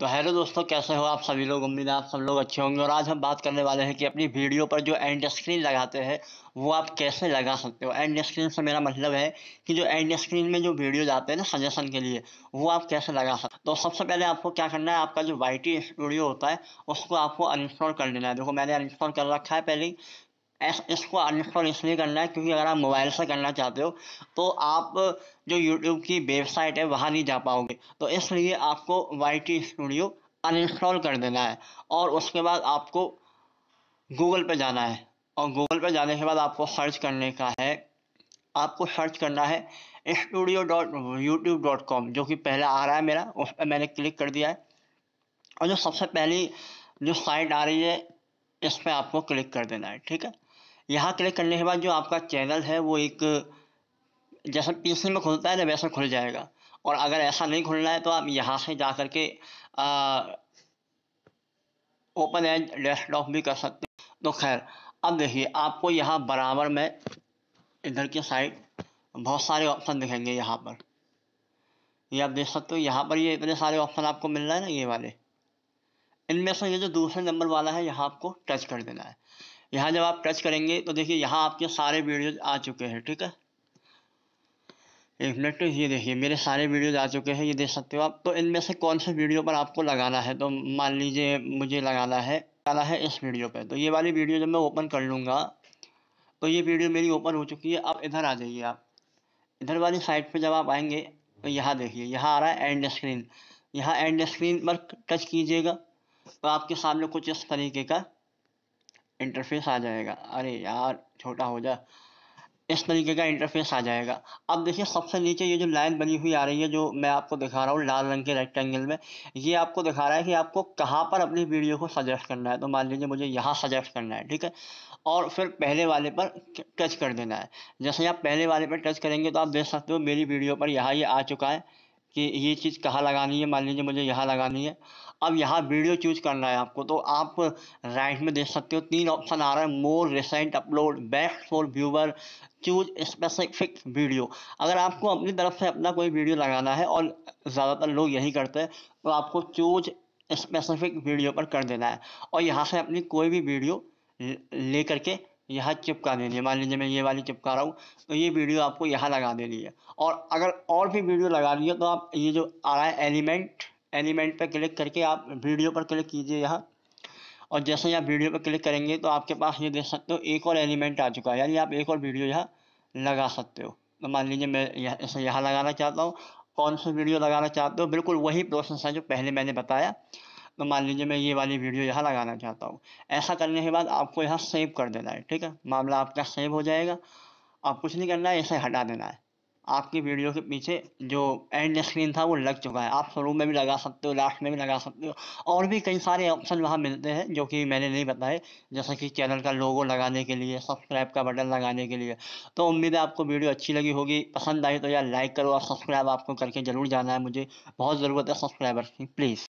तो हेलो दोस्तों कैसे हो आप सभी लोग उम्मीद है आप सब लोग अच्छे होंगे और आज हम बात करने वाले हैं कि अपनी वीडियो पर जो एंड स्क्रीन लगाते हैं वो आप कैसे लगा सकते हो एंड स्क्रीन से मेरा मतलब है कि जो एंड स्क्रीन में जो वीडियोज आते हैं ना सजेशन के लिए वो आप कैसे लगा सकते हो तो सबसे पहले आपको क्या करना है आपका जो वाई स्टूडियो होता है उसको आपको अनइंस्टॉल कर लेना है देखो मैंने अनइंस्टॉल कर रखा है पहले एस इसको अनइंस्टॉल इसलिए करना है क्योंकि अगर आप मोबाइल से करना चाहते हो तो आप जो यूट्यूब की वेबसाइट है वहाँ नहीं जा पाओगे तो इसलिए आपको वाई टी स्टूडियो अनइंस्टॉल कर देना है और उसके बाद आपको गूगल पे जाना है और गूगल पे जाने के बाद आपको सर्च करने का है आपको सर्च करना है studio dot YouTube dot com जो कि पहला आ रहा है मेरा उस पर मैंने क्लिक कर दिया है और जो सबसे पहली जो साइट आ रही है इस पर आपको क्लिक कर देना है ठीक है यहाँ क्लिक करने के बाद जो आपका चैनल है वो एक जैसा पीसी में खुलता है ना वैसा खुल जाएगा और अगर ऐसा नहीं खुलना है तो आप यहाँ से जा कर के ओपन एंड डेस्कटॉप भी कर सकते हैं तो खैर अब देखिए आपको यहाँ बराबर में इधर की साइड बहुत सारे ऑप्शन दिखेंगे यहाँ पर ये आप देख सकते हो यहाँ पर ये इतने सारे ऑप्शन आपको मिल रहे है ना ये वाले इनमें से ये जो दूसरे नंबर वाला है यहाँ आपको टच कर देना है यहाँ जब आप टच करेंगे तो देखिए यहाँ आपके सारे वीडियोज आ चुके हैं ठीक है एक मिनट ये देखिए मेरे सारे वीडियोज आ चुके हैं ये देख सकते हो आप तो इनमें से कौन से वीडियो पर आपको लगाना है तो मान लीजिए मुझे लगाना है लगाना है इस वीडियो पर तो ये वाली वीडियो जब मैं ओपन कर लूँगा तो ये वीडियो मेरी ओपन हो चुकी है अब इधर आ जाइए आप इधर वाली साइड पर जब आप आएंगे तो यहाँ देखिए यहाँ आ रहा है एंड स्क्रीन यहाँ एंड स्क्रीन पर टच कीजिएगा तो आपके सामने कुछ इस तरीके का इंटरफेस आ जाएगा अरे यार छोटा हो जा इस तरीके का इंटरफेस आ जाएगा अब देखिए सबसे नीचे ये जो लाइन बनी हुई आ रही है जो मैं आपको दिखा रहा हूँ लाल रंग के रेक्टेंगल में ये आपको दिखा रहा है कि आपको कहाँ पर अपनी वीडियो को सजेस्ट करना है तो मान लीजिए मुझे यहाँ सजेस्ट करना है ठीक है और फिर पहले वाले पर टच कर देना है जैसे आप पहले वाले पर टच करेंगे तो आप देख सकते हो मेरी वीडियो पर यहाँ ये यह आ चुका है कि ये चीज़ कहाँ लगानी है मान लीजिए मुझे यहाँ लगानी है अब यहाँ वीडियो चूज़ करना है आपको तो आप राइट में देख सकते हो तीन ऑप्शन आ रहा है more recent upload best for viewer choose specific video अगर आपको अपनी तरफ से अपना कोई वीडियो लगाना है और ज़्यादातर लोग यही करते हैं तो आपको चूज स्पेसिफिक वीडियो पर कर देना है और यहाँ से अपनी कोई भी वीडियो ले करके यहाँ चिपका देनी है मान लीजिए मैं ये वाली चिपका रहा हूँ तो ये वीडियो आपको यहाँ लगा देनी है और अगर और भी वीडियो लगा है तो आप ये जो आ रहा है एलिमेंट एलिमेंट पर क्लिक करके आप वीडियो पर क्लिक कीजिए यहाँ और जैसे ही आप वीडियो पर क्लिक करेंगे तो आपके पास ये देख सकते हो एक और एलिमेंट आ चुका है यानी आप एक और वीडियो यहाँ लगा सकते हो तो मान लीजिए मैं यहाँ यहाँ लगाना चाहता हूँ कौन सी वीडियो लगाना चाहते हो बिल्कुल वही प्रोसेस है जो पहले मैंने बताया तो मान लीजिए मैं ये वाली वीडियो यहाँ लगाना चाहता हूँ ऐसा करने के बाद आपको यहाँ सेव कर देना है ठीक है मामला आपका सेव हो जाएगा आप कुछ नहीं करना है इसे हटा देना है आपकी वीडियो के पीछे जो एंड स्क्रीन था वो लग चुका है आप शुरू में भी लगा सकते हो लास्ट में भी लगा सकते हो और भी कई सारे ऑप्शन वहाँ मिलते हैं जो कि मैंने नहीं बताए जैसे कि चैनल का लोगो लगाने के लिए सब्सक्राइब का बटन लगाने के लिए तो उम्मीद है आपको वीडियो अच्छी लगी होगी पसंद आई तो यार लाइक करो और सब्सक्राइब आपको करके ज़रूर जाना है मुझे बहुत ज़रूरत है सब्सक्राइबर्स की प्लीज़